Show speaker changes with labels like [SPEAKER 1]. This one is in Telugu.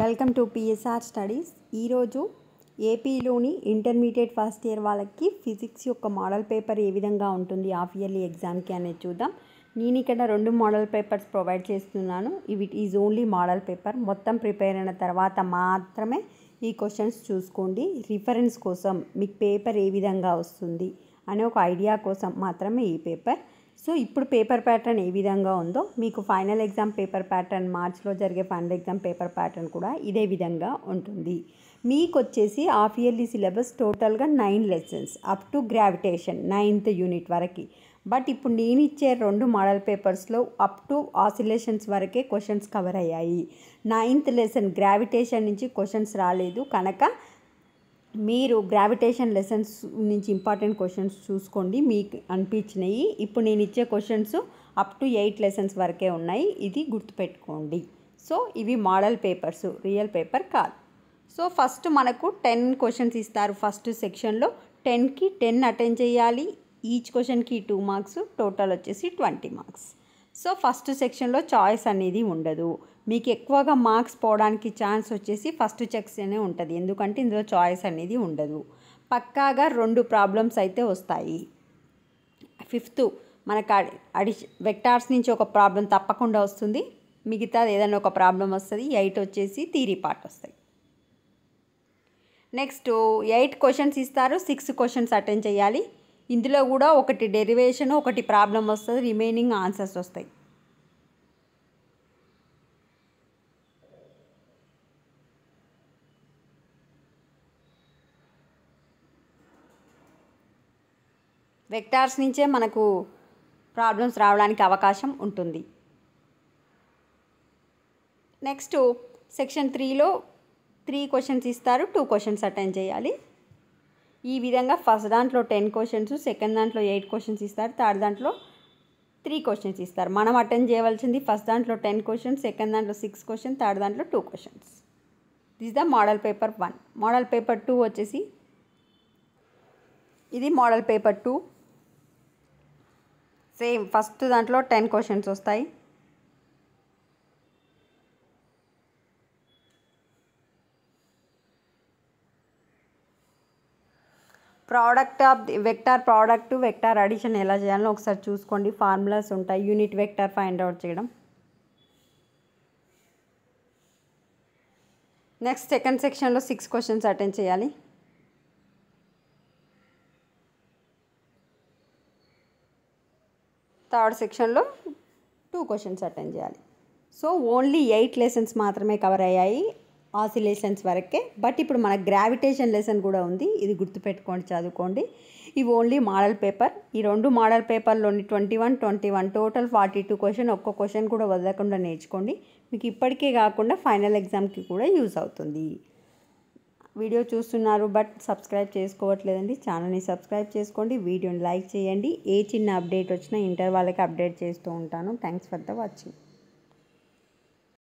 [SPEAKER 1] వెల్కమ్ టు పిఎస్ఆర్ స్టడీస్ ఈరోజు ఏపీలోని ఇంటర్మీడియట్ ఫస్ట్ ఇయర్ వాళ్ళకి ఫిజిక్స్ యొక్క మోడల్ పేపర్ ఏ విధంగా ఉంటుంది హాఫ్ ఇయర్లీ ఎగ్జామ్కి అనేది చూద్దాం నేను ఇక్కడ రెండు మోడల్ పేపర్స్ ప్రొవైడ్ చేస్తున్నాను ఇవి ఈజ్ ఓన్లీ మోడల్ పేపర్ మొత్తం ప్రిపేర్ అయిన తర్వాత మాత్రమే ఈ క్వశ్చన్స్ చూసుకోండి రిఫరెన్స్ కోసం మీకు పేపర్ ఏ విధంగా వస్తుంది అనే ఒక ఐడియా కోసం మాత్రమే ఈ పేపర్ సో ఇప్పుడు పేపర్ ప్యాటర్న్ ఏ విధంగా ఉందో మీకు ఫైనల్ ఎగ్జామ్ పేపర్ ప్యాటర్న్ మార్చ్లో జరిగే ఫైనల్ ఎగ్జామ్ పేపర్ ప్యాటర్న్ కూడా ఇదే విధంగా ఉంటుంది మీకు వచ్చేసి హాఫ్ ఇయర్లీ సిలబస్ టోటల్గా nine lessons up to gravitation ninth unit వరకు బట్ ఇప్పుడు నేను ఇచ్చే రెండు మోడల్ పేపర్స్లో అప్ టు ఆసిలేషన్స్ వరకే క్వశ్చన్స్ కవర్ అయ్యాయి నైన్త్ లెసన్ గ్రావిటేషన్ నుంచి క్వశ్చన్స్ రాలేదు కనుక మీరు గ్రావిటేషన్ లెసన్స్ నుంచి ఇంపార్టెంట్ క్వశ్చన్స్ చూసుకోండి మీకు అనిపించినవి ఇప్పుడు నేను ఇచ్చే questions up to eight lessons వరకే ఉన్నాయి ఇది గుర్తుపెట్టుకోండి సో ఇవి మోడల్ పేపర్స్ రియల్ పేపర్ కాదు సో ఫస్ట్ మనకు టెన్ క్వశ్చన్స్ ఇస్తారు ఫస్ట్ సెక్షన్లో టెన్కి టెన్ అటెండ్ చేయాలి ఈచ్ క్వశ్చన్కి టూ మార్క్స్ టోటల్ వచ్చేసి ట్వంటీ మార్క్స్ సో ఫస్ట్ సెక్షన్లో చాయిస్ అనేది ఉండదు మీకు ఎక్కువగా మార్క్స్ పోవడానికి ఛాన్స్ వచ్చేసి ఫస్ట్ సెక్షనే ఉంటుంది ఎందుకంటే ఇందులో చాయిస్ అనేది ఉండదు పక్కాగా రెండు ప్రాబ్లమ్స్ అయితే వస్తాయి ఫిఫ్త్ మనకు అడి వెక్టార్స్ నుంచి ఒక ప్రాబ్లం తప్పకుండా వస్తుంది మిగతా ఏదైనా ఒక ప్రాబ్లం వస్తుంది ఎయిట్ వచ్చేసి థీరీ పార్ట్ వస్తాయి నెక్స్ట్ ఎయిట్ క్వశ్చన్స్ ఇస్తారు సిక్స్ క్వశ్చన్స్ అటెండ్ చేయాలి ఇందులో కూడా ఒకటి డెరివేషన్ ఒకటి ప్రాబ్లం వస్తుంది రిమైనింగ్ ఆన్సర్స్ వస్తాయి వెక్టార్స్ నుంచే మనకు ప్రాబ్లమ్స్ రావడానికి అవకాశం ఉంటుంది నెక్స్ట్ సెక్షన్ త్రీలో త్రీ క్వశ్చన్స్ ఇస్తారు టూ క్వశ్చన్స్ అటెండ్ చేయాలి ఈ విధంగా ఫస్ట్ దాంట్లో టెన్ క్వశ్చన్స్ సెకండ్ దాంట్లో ఎయిట్ క్వశ్చన్స్ ఇస్తారు థర్డ్ దాంట్లో త్రీ క్వశ్చన్స్ ఇస్తారు మనం అటెండ్ చేయవలసింది ఫస్ట్ దాంట్లో టెన్ క్వశ్చన్స్ సెకండ్ దాంట్లో సిక్స్ క్వశ్చన్ థర్డ్ దాంట్లో two questions this the model paper one model paper two వచ్చేసి ఇది model paper two same first దాంట్లో టెన్ క్వశ్చన్స్ వస్తాయి product of the vector product vector addition ఎలా చేయాలో ఒకసారి చూసుకోండి ఫార్ములాస్ ఉంటాయి యూనిట్ వెక్టార్ ఫైండ్ అవుట్ చేయడం నెక్స్ట్ సెకండ్ సెక్షన్లో సిక్స్ క్వశ్చన్స్ అటెండ్ చేయాలి థర్డ్ సెక్షన్లో టూ క్వశ్చన్స్ అటెండ్ చేయాలి సో ఓన్లీ ఎయిట్ లెసన్స్ మాత్రమే కవర్ అయ్యాయి ఆసిలేషన్స్ వరకే బట్ ఇప్పుడు మన గ్రావిటేషన్ లెసన్ కూడా ఉంది ఇది గుర్తుపెట్టుకోండి చదువుకోండి ఇవి ఓన్లీ మోడల్ పేపర్ ఈ రెండు మోడల్ పేపర్లోని twenty one twenty one total forty two question ఒక్క క్వశ్చన్ కూడా వదలకుండా నేర్చుకోండి మీకు ఇప్పటికే కాకుండా ఫైనల్ ఎగ్జామ్కి కూడా యూజ్ అవుతుంది వీడియో చూస్తున్నారు బట్ సబ్స్క్రైబ్ చేసుకోవట్లేదండి ఛానల్ని సబ్స్క్రైబ్ చేసుకోండి వీడియోని లైక్ చేయండి ఏ చిన్న అప్డేట్ వచ్చినా ఇంటర్ వాళ్ళకి అప్డేట్ చేస్తూ ఉంటాను థ్యాంక్స్ ఫర్ ద వాచింగ్